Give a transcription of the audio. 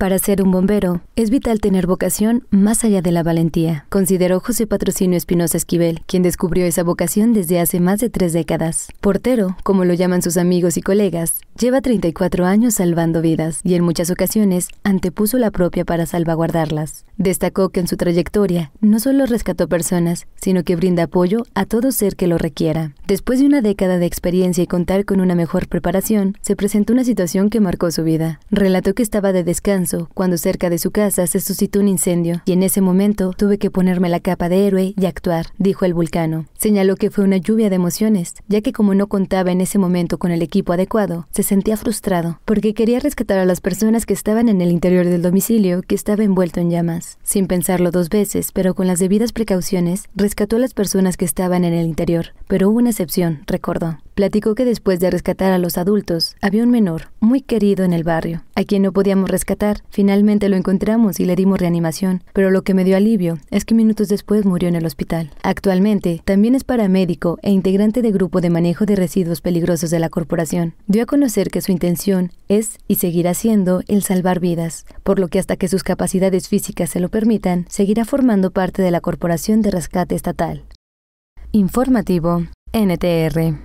Para ser un bombero, es vital tener vocación más allá de la valentía, consideró José Patrocinio Espinosa Esquivel, quien descubrió esa vocación desde hace más de tres décadas. Portero, como lo llaman sus amigos y colegas, Lleva 34 años salvando vidas y en muchas ocasiones antepuso la propia para salvaguardarlas. Destacó que en su trayectoria no solo rescató personas, sino que brinda apoyo a todo ser que lo requiera. Después de una década de experiencia y contar con una mejor preparación, se presentó una situación que marcó su vida. Relató que estaba de descanso cuando cerca de su casa se suscitó un incendio y en ese momento tuve que ponerme la capa de héroe y actuar, dijo el vulcano. Señaló que fue una lluvia de emociones, ya que como no contaba en ese momento con el equipo adecuado, se sentía frustrado porque quería rescatar a las personas que estaban en el interior del domicilio que estaba envuelto en llamas. Sin pensarlo dos veces, pero con las debidas precauciones, rescató a las personas que estaban en el interior, pero hubo una excepción, recordó platicó que después de rescatar a los adultos, había un menor, muy querido en el barrio, a quien no podíamos rescatar. Finalmente lo encontramos y le dimos reanimación, pero lo que me dio alivio es que minutos después murió en el hospital. Actualmente, también es paramédico e integrante de grupo de manejo de residuos peligrosos de la corporación. Dio a conocer que su intención es y seguirá siendo el salvar vidas, por lo que hasta que sus capacidades físicas se lo permitan, seguirá formando parte de la Corporación de Rescate Estatal. Informativo NTR